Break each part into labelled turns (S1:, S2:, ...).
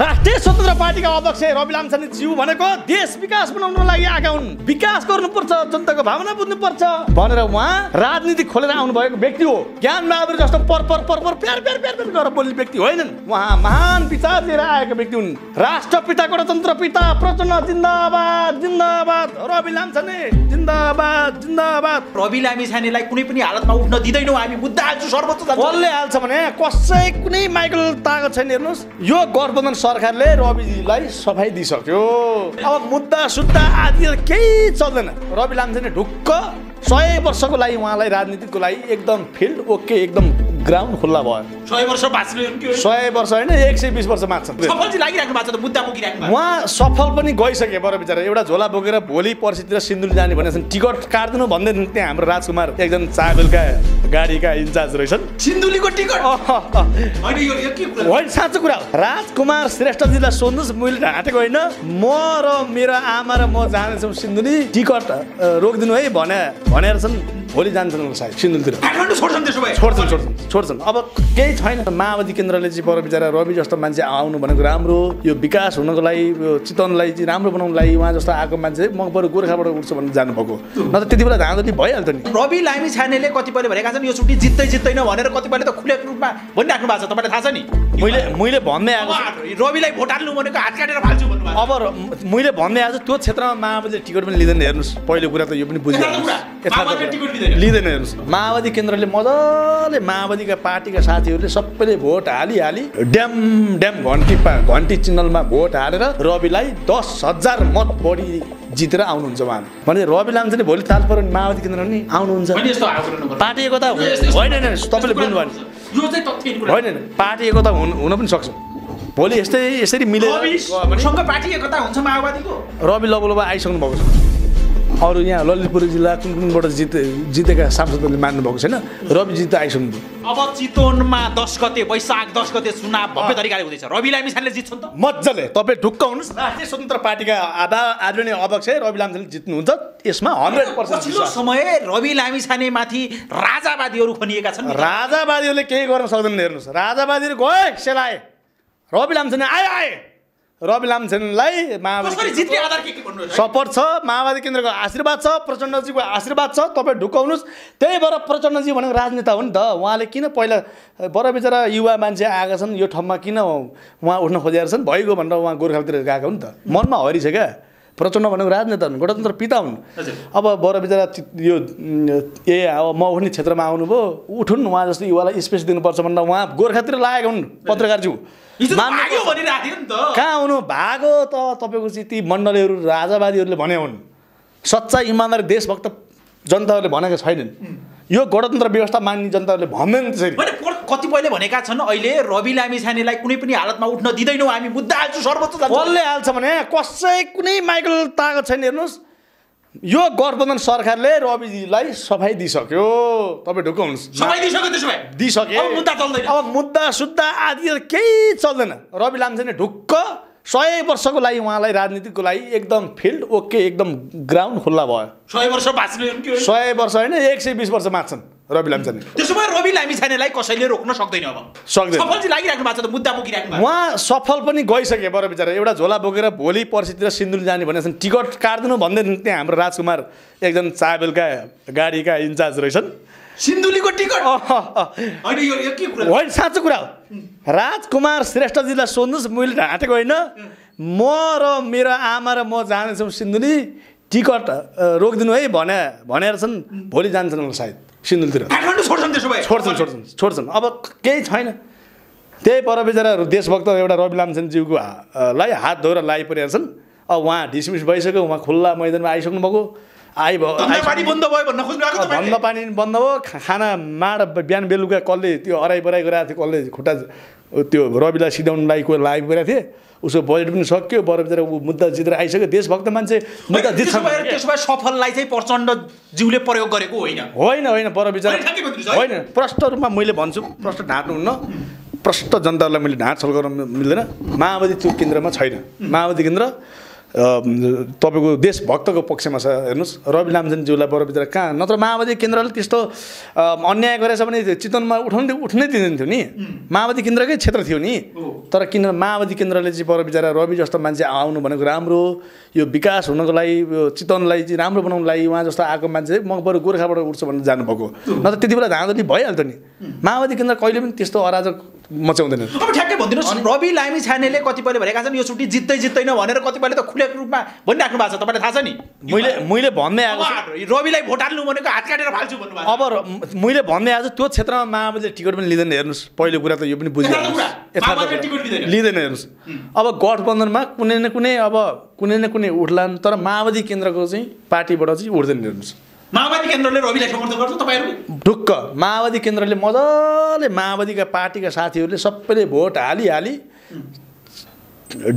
S1: राष्ट्रिय स्वतन्त्र पार्टीका अध्यक्ष रवि लामछानेज्यू भनेको देश विकास बनाउनको लागि आएका हुन् विकास गर्नुपर्छ जनताको भावना बुझ्नुपर्छ भनेर उहाँ राजनीति खोलेर आउनुभएको व्यक्ति हो ज्ञान बहादुर जस्तो पर पर पर प्यार प्यार प्यार गरेर बोल्ने व्यक्ति होइनन् उहाँ महान विचार लिएर आएको
S2: व्यक्ति हुन् राष्ट्रपिता गणतन्त्र पिता प्रचण्ड जिन्दाबाद जिन्दाबाद रवि लामछाने जिन्दाबाद जिन्दाबाद रवि लामिछानेलाई कुनै पनि हालतमा उठ्न दिँदैनौँ हामी मुद्दा हाल्छु सर्वोच्च कसले हाल्छ
S1: भने कसै कुनै माइकल तागत छैन हेर्नुहोस् यो गठबन्धन सरकारले रविजीलाई सफाइ दिइसक्यो अब मुद्दा सुद्दा आदि केही चल्दैन रवि नि ढुक्क सय वर्षको लागि उहाँलाई राजनीतिको लागि एकदम फिल्ड ओके एकदम ग्राउन्ड खुल्ला भयो सय वर्ष सय वर्ष होइन एक सय बिस वर्ष माग्छ उहाँ सफल पनि गइसके बर बिचरा एउटा झोला बोकेर भोलि पर्सितिर सिन्धुली जाने भनेको छन् टिकट काटिदिनु भन्दै त्यहाँ हाम्रो राजकुमार एकजना चाबेलका गाडीका इन्चार्ज
S2: रहेछन् सिन्धुलीको टिकट होइन
S1: साँचो कुरा हो राजकुमार श्रेष्ठजीलाई सोध्नुहोस् मैले ढाँटेको होइन म र मेरो आमा र म जाँदैछौँ सिन्धुली टिकट रोकिदिनु है भने மணியரசன் भोलि जान्छन् सायद सिन्धुलतिर छोड्छन् त्यसो भए छोड्छन् छोड्छन् छोड्छन् अब केही छैन माओवादी केन्द्रले चाहिँ पर विचार रवि जस्तो मान्छे आउनु भनेको राम्रो यो विकास हुनको लागि यो चितवनलाई चाहिँ राम्रो बनाउनु लागि उहाँ जस्तो आएको मान्छे म बरु गोर्खाबाट
S2: उठ्छु भनेर जानुभएको न त त्यति बेला धाँधली भइहाल्छ नि रवि लामी छानेले कतिपयले भनेका छन् यो छुट्टी जित्दै जित्दैन भनेर कतिपयले त खुलेको रूपमा भनिराख्नु भएको छ तपाईँलाई थाहा छ नि मैले मैले भन्दै आएको रविलाई भोट हाल्नु भनेको हात काटेर फाल्छु भन्नु अब मैले भन्दै आएको त्यो क्षेत्रमा माओवादीले टिकट पनि लिँदैन
S1: हेर्नुहोस् पहिलो कुरा त यो पनि टिकट लिँदैन हेर्नुहोस् माओवादी केन्द्रले मजाले माओवादीका पार्टीका साथीहरूले सबैले भोट हाली ड्याम ड्याम घन्टी घन्टी चिन्हलमा भोट हालेर रविलाई दस हजार मत बढी जितेर आउनुहुन्छ उहाँ भने रवि लामा चाहिँ भोलि ताल पर्यो माओवादी केन्द्र नि आउनुहुन्छ पार्टी एकता होइन तपाईँले
S2: बुझ्नुभयो
S1: होइन होइन पार्टी एकता हुनु हुन पनि सक्छ भोलि यस्तै यसरी मिलेर रवि लबोलबा आइसक्नु भएको छ अरू यहाँ ललितपुर जिल्ला कुन कुनबाट जिते जितेका सांसदहरूले मान्नुभएको छैन रवि जित आइसक्नु
S2: अब चितवनमा दस गते वैशाख दस गते चुनाव भव्य तरिकाले हुँदैछ रवि लामिछानेले जित्छ नि त मजाले तपाईँ ढुक्क हुनुहोस् राष्ट्रिय स्वतन्त्र पार्टीका आधा आदरणीय अध्यक्ष रवि लामिछाने जित्नुहुन्छ यसमा हन्ड्रेड पर्सेन्ट समय रवि माथि राजावादीहरू खनिएका छन् राजावादीहरूले केही गर्न सक्दैन हेर्नुहोस् राजावादीहरू गए सेलाए रवि लामिछाने आए
S1: आए रवि लामछेनलाई माओवादी सपोर्ट छ माओवादी केन्द्रको आशीर्वाद छ प्रचण्डजीको आशीर्वाद छ तपाईँ ढुकाउनुहोस् त्यही भएर प्रचण्डजी भनेको राजनेता हो नि त उहाँले किन पहिला बर बिचरा युवा मान्छे आएका छन् यो ठाउँमा किन उहाँ उठ्न खोजेका छन् भइगयो भनेर उहाँ गोर्खातिर गएको हो नि त मनमा हरि छ क्या प्रचण्ड भनेको राजनेता हुन् गणतन्त्र पिता हुन् अब बर बिचरा यो ए अब म पनि क्षेत्रमा आउनुभयो उठुन् उहाँ जस्तो युवालाई स्पेस दिनुपर्छ भनेर उहाँ गोर्खातिर लागेको हुन् पत्रकारज्यू कहाँ आउनु भागो त तपाईँको चाहिँ ती मण्डलीहरू राजावादीहरूले भने हुन्
S2: सच्चा इमान्दार देशभक्त जनताहरूले भनेको छैनन् यो गणतन्त्र व्यवस्था मान्ने जनताले भन्दैन त्यसरी कतिपयले भनेका छन् अहिले रवि लामी छानेलाई कुनै पनि हालतमा उठ्न दिँदैनौँ हामी मुद्दा हाल्छु सर्वोच्च कसले हाल्छ
S1: भने कसै कुनै माइकल तागो छैन हेर्नुहोस् यो गठबन्धन सरकारले रविजीलाई सफाइ दिइसक्यो तपाईँ ढुक्क हुनुहोस् दिइसक्यो अब मुद्दा सुद्धा आदि केही चल्दैन रवि लामी छाने ढुक्क सय वर्षको लागि उहाँलाई राजनीतिको लागि एकदम फिल्ड ओके एकदम ग्राउन्ड खुल्ला भयो सय वर्ष सय वर्ष होइन एक सय बिस वर्ष माग्छन् रवि लामिछाने
S2: त्यसो भए रवि लामिछानेलाई कसैले रोक्न सक्दैन अब सक्दैन सफल लागिराख्नु भएको छ त मुद्दा बोकिराख्नु उहाँ
S1: सफल पनि गइसके बर बिचरा एउटा झोला बोकेर भोलि पर्सितिर सिन्दुर जाने भनेछन् टिकट काटिदिनु भन्दै त्यहाँ हाम्रो राजकुमार एकजना चाबेलका गाडीका इन्चार्ज रहेछन्
S2: सिन्धुलीको टिकट होइन
S1: साँचो कुरा हो राजकुमार श्रेष्ठजीलाई सोध्नुहोस् मैले ढाँटेको होइन म र मेरो आमा र म जाँदैछु सिन्धुली टिकट रोकिदिनु है भने भनेर छन् भोलि जान्छन् होला सायद सिन्धुलीतिर छोड्छन् छोड्छन् छोड्छन् छोड्छन् अब केही छैन त्यही पर बिचरा देशभक्त एउटा रवि लामसेनज्यूको लाई हात धोएर लाइपरेका छन् अब उहाँ डिसमिस भइसक्यो उहाँ खुल्ला मैदानमा आइसक्नु भएको आइ भयो बन्द भयो भन्न खोज्नु भएको धन्दा पानी बन्द भयो खाना माड बिहान बेलुका कसले त्यो अराइ बराइ गराएको थियो कसले खुट्टा त्यो रविलाई सिधाउनु लागि कोही लागि गरेको थिएँ उसको बजेट पनि सक्यो बरबिचरा ऊ मुद्दा जितेर आइसक्यो देशभक्त मान्छे मुद्दा जित्छ त्यसो
S2: भए सफललाई चाहिँ प्रचण्ड जिउले प्रयोग गरेको होइन होइन होइन बर विचार होइन प्रष्ट रूपमा मैले भन्छु प्रष्ट ढाँट्नुहुन्न
S1: प्रष्ट जनतालाई मैले ढाँटछल गर्न मिल्दैन माओवादी त्यो केन्द्रमा छैन माओवादी केन्द्र तपाईँको देशभक्तको पक्षमा छ हेर्नुहोस् रवि लामजनज्यूलाई बरबित्र कहाँ नत्र माओवादी केन्द्रले त्यस्तो अन्याय गरेछ भने चितवनमा उठाउने उठ्नै दिँदैन थियो नि माओवादी केन्द्रकै क्षेत्र थियो नि तर किन माओवादी केन्द्रले चाहिँ बर बिचरा रवि जस्तो मान्छे आउनु भनेको राम्रो यो विकास हुनको लागि यो चितवनलाई चाहिँ राम्रो बनाउनु लागि उहाँ जस्तो आएको मान्छे म बरु गोर्खाबाट उठ्छु भनेर जानुभएको नत्र त्यति बेला धाँधली भइहाल्थ्यो नि
S2: माओवादी केन्द्र कहिले पनि त्यस्तो अराजक मचाउँदैन अब ठ्याक्कै भनिदिनुहोस् रवि लामी छानेले कतिपयले भनेका छन् यो छुट्टी जित्दै जित्दैन भनेर कतिपयले त खुलेको रूपमा भनिराख्नु भएको छ तपाईँलाई थाहा छ नि मैले मैले भन्दै आएको रविलाई भोट हाल्नु भनेको हात काटेर फाल्छु भन्नु अब मैले भन्दै आएको त्यो क्षेत्रमा
S1: माओवादीले टिकट पनि लिँदैन हेर्नुहोस् पहिलो कुरा त यो पनि बुझिहाल्नुहोस् लिँदैन हेर्नुहोस् अब गठबन्धनमा कुनै न कुनै अब कुनै न कुनै उठ्लान् तर माओवादी केन्द्रको चाहिँ पार्टीबाट चाहिँ उठ्दैन हेर्नुहोस्
S2: माओवादी केन्द्रले रविलाई समर्थन गर्छ तपाईँहरू
S1: ढुक्क माओवादी केन्द्रले मजाले माओवादीका पार्टीका साथीहरूले सबैले भोट हालिहाली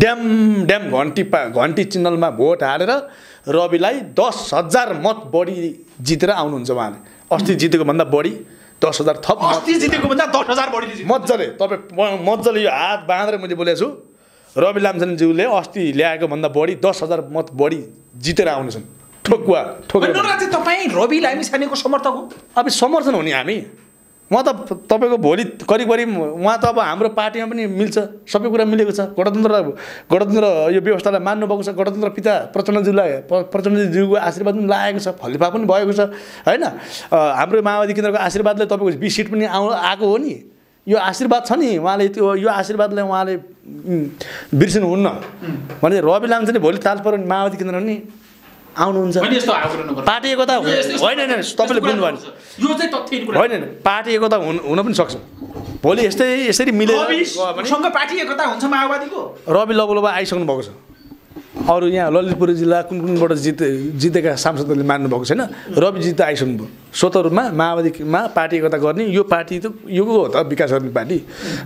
S1: ड्याम ड्याम घन्टी पा घन्टी चिन्हलमा भोट हालेर रविलाई दस हजार मत बढी जितेर आउनुहुन्छ उहाँले अस्ति जितेको भन्दा बढी दस हजार थप अस्ति जितेको भन्दा दस हजार बढी मजाले तपाईँ मजाले यो हात बाँधेर मैले बोलेको छु रवि लामचन्दज्यूले अस्ति ल्याएको भन्दा बढी दस हजार मत बढी जितेर आउनेछन् ठोकुवा
S2: ठोकेर तपाईँ रवि लामिछानेको समर्थक हो
S1: अब समर्थन हो नि हामी उहाँ त तपाईँको भोलि करिब करिब उहाँ त अब हाम्रो पार्टीमा पनि मिल्छ सबै कुरा मिलेको छ गणतन्त्र गणतन्त्र यो व्यवस्थालाई मान्नुभएको छ गणतन्त्र पिता प्रचण्डज्यूलाई प्रचण्डजीज्यूको आशीर्वाद पनि लागेको छ फलिफा पनि भएको छ होइन हाम्रो माओवादी केन्द्रको आशीर्वादले तपाईँको बिस सिट पनि आउ आएको हो नि यो आशीर्वाद छ नि उहाँले त्यो यो आशीर्वादलाई उहाँले बिर्सिनुहुन्न भने रवि नि भोलि भने माओवादी केन्द्र नि आउनुहुन्छ पार्टी एकता होइन होइन तपाईँले बुझ्नु
S2: भएन
S1: होइन होइन पार्टी एकता हुन पनि सक्छ भोलि यस्तै यसरी मिलेर रवि लबो लबो आइसक्नु भएको छ अरू यहाँ ललितपुर जिल्ला कुन कुनबाट जिते जितेका सांसदहरूले मान्नुभएको छैन रविजी त आइसक्नुभयो स्वतः रूपमा माओवादीमा पार्टी एकता गर्ने यो पार्टी त यो हो त विकास गर्ने पार्टी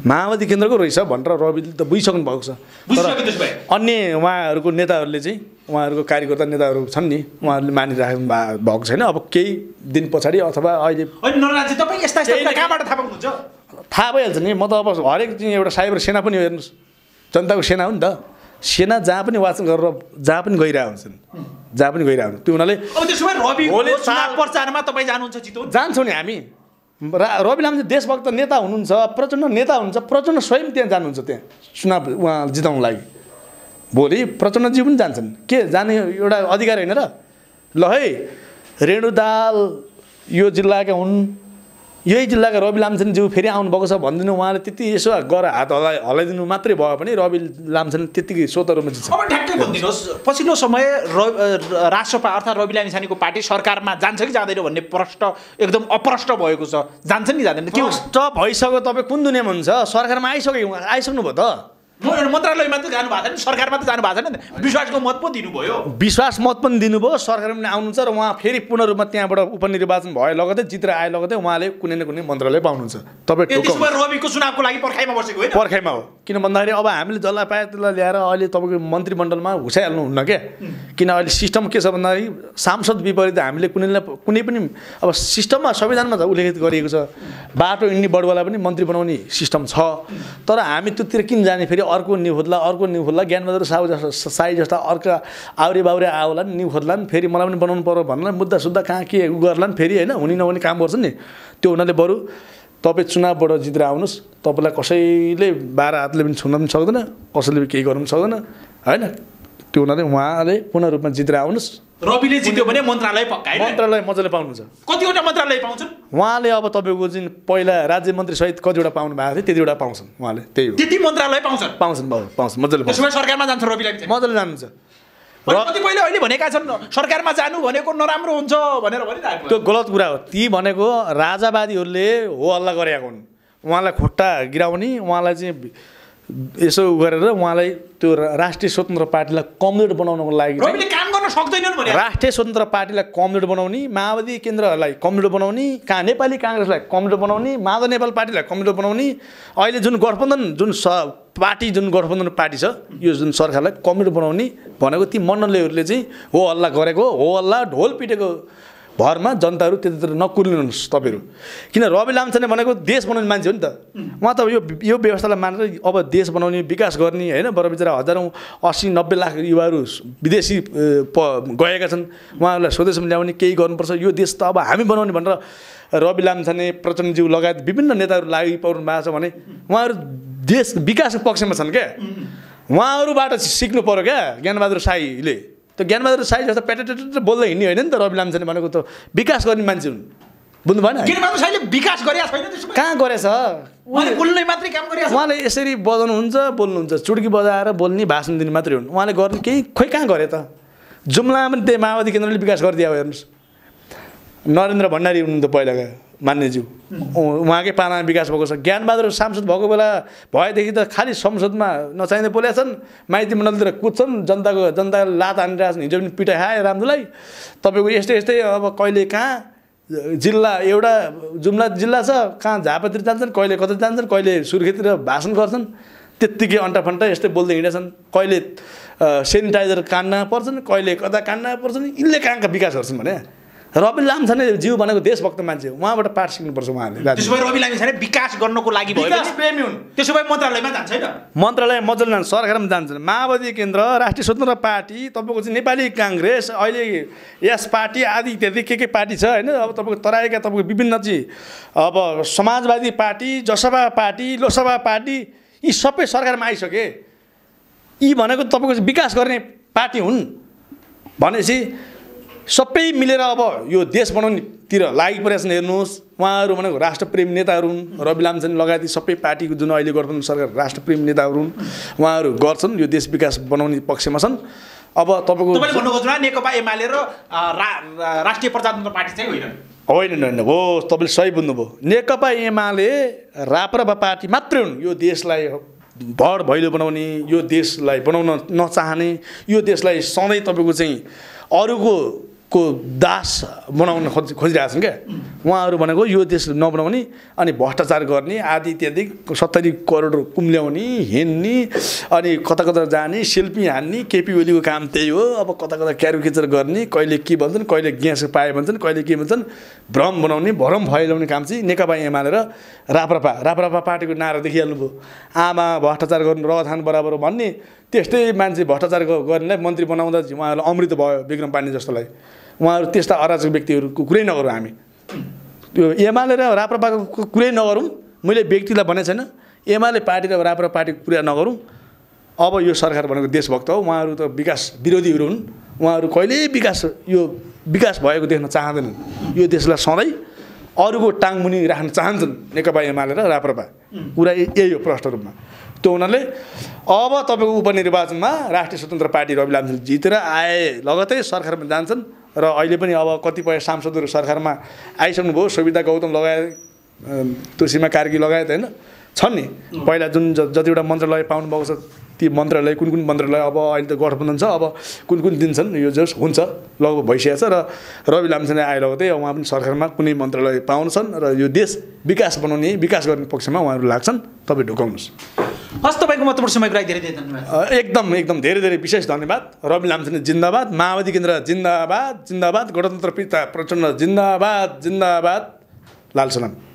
S1: माओवादी केन्द्रको रहेछ भनेर रविले त बुझिसक्नु भएको छ तर अन्य उहाँहरूको नेताहरूले चाहिँ उहाँहरूको कार्यकर्ता नेताहरू छन् नि उहाँहरूले मानिराख्नु भएको छैन अब केही दिन पछाडि अथवा अहिले
S2: थाहा
S1: भइहाल्छ नि म त अब हरेक एउटा साइबर सेना पनि हेर्नुहोस् जनताको सेना हो नि त सेना जहाँ पनि वाचन गरेर जहाँ पनि गइरहेको हुन्छन् जहाँ पनि गइरहेको हुन्छ त्यो हुनाले
S2: जान्छौँ नि हामी
S1: रा रवि लामा देशभक्त नेता हुनुहुन्छ प्रचण्ड नेता हुनुहुन्छ प्रचण्ड स्वयं त्यहाँ जानुहुन्छ त्यहाँ चुनाव उहाँ जिताउनु लागि भोलि प्रचण्डजी पनि जान्छन् के जाने एउटा अधिकार होइन र ल है रेणु दाल यो जिल्लाका हुन् यही जिल्लाका रवि लामछेनज्यू फेरि आउनुभएको छ भनिदिनु उहाँले त्यति यसो गएर हात हलाइ हलाइदिनु मात्रै भयो भने रवि लामछेन त्यतिकै स्वत रूपमा जित्छ अब
S2: ठ्याक्कै भनिदिनुहोस् पछिल्लो समय र राष्ट्रपा अर्थात् रवि लामिछानेको पार्टी सरकारमा जान्छ कि जाँदैन भन्ने प्रश्न एकदम अप्रष्ट भएको छ जान्छ कि जाँदैन प्रष्ट भइसक्यो तपाईँ कुन दुनियाँ हुन्छ सरकारमा आइसक्यो भयो त मन्त्रालयमा त जानु भएको छैन सरकारमा त जानु भएको छैन विश्वासको मत पो दिनुभयो
S1: विश्वास मत पनि दिनुभयो सरकार पनि आउनुहुन्छ र उहाँ फेरि पूर्ण रूपमा त्यहाँबाट उपनिर्वाचन भए लगतै जित्र आए लगतै उहाँले कुनै न कुनै मन्त्रालय पाउनुहुन्छ तपाईँ
S2: रविको चुनावको लागि पर्खाइमा बसेको
S1: होइन पर्खाइमा हो किन भन्दाखेरि अब हामीले जसलाई पायो त्यसलाई ल्याएर अहिले तपाईँको मन्त्रीमण्डलमा घुसाइहाल्नुहुन्न क्या किन अहिले सिस्टम के छ भन्दाखेरि सांसद विपरीत हामीले कुनै कुनै पनि अब सिस्टममा संविधानमा उल्लेखित गरिएको छ बाटो हिँड्ने बडुवालाई पनि मन्त्री बनाउने सिस्टम छ तर हामी त्योतिर किन जाने फेरि अर्को नि खोज्ला अर्को नि खोज्ला ज्ञानबहादुर साहु जस्तो साई जस्ता अर्का आउरे बाउरे आउलान् नि नि फेरि मलाई पनि बनाउनु पर्यो भन्ला मुद्दा सुद्धा कहाँ के गर्लान् फेरि होइन हुने नहुने काम गर्छन् नि त्यो हुनाले बरु तपाईँ चुनावबाट जितेर आउनुहोस् तपाईँलाई कसैले बाह्र हातले पनि छुन पनि सक्दैन कसैले पनि केही गर्नु पनि सक्दैन होइन त्यो हुनाले उहाँले पूर्ण रूपमा जितेर आउनुहोस्
S2: रविले जित्यो भने मन्त्रालय पक्का मन्त्रालय मजाले पाउनुहुन्छ कतिवटा मन्त्रालय पाउँछन्
S1: उहाँले अब तपाईँको जुन पहिला राज्य मन्त्री सहित कतिवटा पाउनु भएको थियो त्यतिवटा पाउँछन् उहाँले त्यही हो त्यति मन्त्रालय पाउँछन् पाउँछन् पाउँछ मजाले
S2: सरकारमा जान्छ रविलाई मजाले जानुहुन्छ कति पहिले अहिले भनेका छन् सरकारमा जानु भनेको नराम्रो हुन्छ भनेर भनिरहेको
S1: त्यो गलत कुरा हो ती भनेको राजावादीहरूले हो हल्ला गरेका हुन् उहाँलाई खुट्टा गिराउने उहाँलाई चाहिँ यसो गरेर उहाँलाई त्यो राष्ट्रिय स्वतन्त्र पार्टीलाई कमजोर बनाउनको लागि
S2: गर्न सक्दैनन् भने
S1: राष्ट्रिय स्वतन्त्र पार्टीलाई कमजोर बनाउने माओवादी केन्द्रहरूलाई कमजोर बनाउने कहाँ नेपाली काङ्ग्रेसलाई कमजोर बनाउने माधव नेपाल पार्टीलाई कमजोर बनाउने अहिले जुन गठबन्धन जुन स पार्टी जुन गठबन्धन पार्टी छ यो जुन सरकारलाई कमजोर बनाउने भनेको ती मण्डलीहरूले चाहिँ हो हल्ला गरेको हो हल्ला ढोल पिटेको भरमा जनताहरू त्यतातिर नकुल्नुहोस् तपाईँहरू किन रवि लामछाने भनेको देश बनाउने मान्छे हो नि त उहाँ त यो यो व्यवस्थालाई मानेर अब देश बनाउने विकास गर्ने होइन बर बिचरा हजारौँ अस्सी नब्बे लाख युवाहरू विदेशी प गएका छन् उहाँहरूलाई स्वदेशमा ल्याउने केही गर्नुपर्छ यो देश त अब हामी बनाउने भनेर रवि लामछाने प्रचण्डज्यू लगायत विभिन्न नेताहरू लागि पाउनु भएको छ भने उहाँहरू देश विकासको पक्षमा छन् क्या उहाँहरूबाट सिक्नु पऱ्यो क्या ज्ञानबहादुर साईले त्यो ज्ञानबहादुर साई जस्तो पेटेटेटे बोल्दै हिँड्ने होइन नि त रवि लामिछाने भनेको त विकास गर्ने मान्छे हुन् बुझ्नु भएन कहाँ गरेछ उहाँले यसरी बजाउनुहुन्छ बोल्नुहुन्छ चुड्की बजाएर बोल्ने भाषण दिने मात्रै हुन् उहाँले गर्नु केही खोइ कहाँ गरे त जुम्लामा पनि त्यही माओवादी केन्द्रले विकास गरिदियो हेर्नुहोस् नरेन्द्र भण्डारी हुनुहुन्थ्यो पहिलाको मान्यज्यू उहाँकै पानामा विकास भएको छ ज्ञानबहादुर सांसद भएको बेला भएदेखि त खालि संसदमा नचाहिँदै बोलेका छन् माइती मण्डलतिर कुद्छन् जनताको जनताले लात हानिरहेको छन् हिजो पनि पिटाइ खाए राम्रोलाई तपाईँको यस्तै यस्तै अब कहिले कहाँ जिल्ला एउटा जुम्ला जिल्ला छ कहाँ झापातिर जान्छन् कहिले कता जान्छन् कहिले सुर्खेतिर भाषण गर्छन् त्यत्तिकै अन्टाफन्टा यस्तै बोल्दै हिँडेछन् कहिले सेनिटाइजर कान्न पर्छन् कहिले कता कान्न पर्छन् यिनले कहाँ विकास गर्छन् भने रवि लामिछाने जिउ भनेको देशभक्त मान्छे उहाँबाट पाठ सिक्नुपर्छ उहाँले त्यसो भए रवि लामिछाने
S2: विकास गर्नको लागि त्यसो भए मन्त्रालयमा जान्छ
S1: मन्त्रालय मजाले जान्छ सरकारमा जान्छ माओवादी केन्द्र राष्ट्रिय स्वतन्त्र पार्टी तपाईँको चाहिँ नेपाली काङ्ग्रेस अहिले यस पार्टी आदि इत्यादि के के पार्टी छ होइन अब तपाईँको तराईका तपाईँको विभिन्न चाहिँ अब समाजवादी पार्टी जसभा पार्टी लोकसभा पार्टी यी सबै सरकारमा आइसके यी भनेको तपाईँको विकास गर्ने पार्टी हुन् भनेपछि सबै मिलेर अब यो देश बनाउनेतिर लागि छन् हेर्नुहोस् उहाँहरू भनेको राष्ट्रप्रेम नेताहरू हुन् रवि लामछाने लगायत सबै पार्टीको जुन अहिले गठबन्धन सरकार राष्ट्रप्रेम नेताहरू हुन् उहाँहरू गर्छन् यो देश विकास बनाउने पक्षमा छन् अब तपाईँको
S2: नेकपा एमाले र राष्ट्रिय प्रजातन्त्र पार्टी चाहिँ
S1: होइन होइन होइन हो तपाईँले सही बुझ्नुभयो नेकपा एमाले राप्रपा पार्टी मात्रै हुन् यो देशलाई भर भैलो बनाउने यो देशलाई बनाउन नचाहने यो देशलाई सधैँ तपाईँको चाहिँ अरूको को दास बनाउन खोज खोजिरहेको क्या उहाँहरू भनेको यो देश नबनाउने अनि भ्रष्टाचार गर्ने आदि इत्यादि सत्तरी करोड कुम्ल्याउने हिँड्ने अनि कता कता जाने सेल्फी हान्ने केपी ओलीको काम त्यही हो अब कता कता क्यारिकेचर गर्ने कहिले के भन्छन् कहिले ग्यास पाए भन्छन् कहिले के भन्छन् भ्रम बनाउने भ्रम फैलाउने काम चाहिँ नेकपा एमालेर राप्रपा राप्रपा पार्टीको नारा देखिहाल्नुभयो आमा भ्रष्टाचार गर्नु रथान बराबर भन्ने त्यस्तै मान्छे भ्रष्टाचारको गर्नेलाई मन्त्री बनाउँदा उहाँहरूलाई अमृत भयो विक्रम पाण्डे जस्तोलाई उहाँहरू त्यस्ता अराजक व्यक्तिहरूको कुरै नगरौँ हामी त्यो एमाले र राप्रपाको कुरै नगरौँ मैले व्यक्तिलाई भनेको छैन एमाले पार्टी र राप्रा पार्टीको कुरा नगरौँ अब यो सरकार भनेको देशभक्त हो उहाँहरू त विकास विरोधीहरू हुन् उहाँहरू कहिल्यै विकास यो विकास भएको देख्न चाहँदैनन् यो देशलाई सधैँ अरूको टाङमुनि राख्न चाहन्छन् नेकपा एमाले र राप्रपा कुरा यही हो प्रष्ट रूपमा त्यो हुनाले अब तपाईँको उपनिर्वाचनमा राष्ट्रिय स्वतन्त्र पार्टी रवि लामछेल जितेर आए लगतै सरकारमा जान्छन् र अहिले पनि अब कतिपय सांसदहरू सरकारमा आइसक्नुभयो सुविधा गौतम लगायत तुलसीमा कार्की लगायत होइन छन् नि पहिला जुन जतिवटा मन्त्रालय पाउनुभएको छ ती मन्त्रालय कुन कुन मन्त्रालय अब अहिले त गठबन्धन छ अब कुन कुन दिन छन् यो जस हुन्छ लगभग भइसकेको छ र रवि लामसेन आए लगतै उहाँ पनि सरकारमा कुनै मन्त्रालय पाउँछन् र यो देश विकास बनाउने विकास गर्ने पक्षमा उहाँहरू लाग्छन् तपाईँ ढुकाउनुहोस्
S2: हस् तपाईँको महत्त्वपूर्ण समयको लागि धेरै धेरै धन्यवाद
S1: एकदम एकदम धेरै धेरै विशेष धन्यवाद रवि लामछिने जिन्दाबाद माओवादी केन्द्र जिन्दाबाद जिन्दाबाद गणतन्त्र पिता प्रचण्ड जिन्दाबाद जिन्दाबाद लाल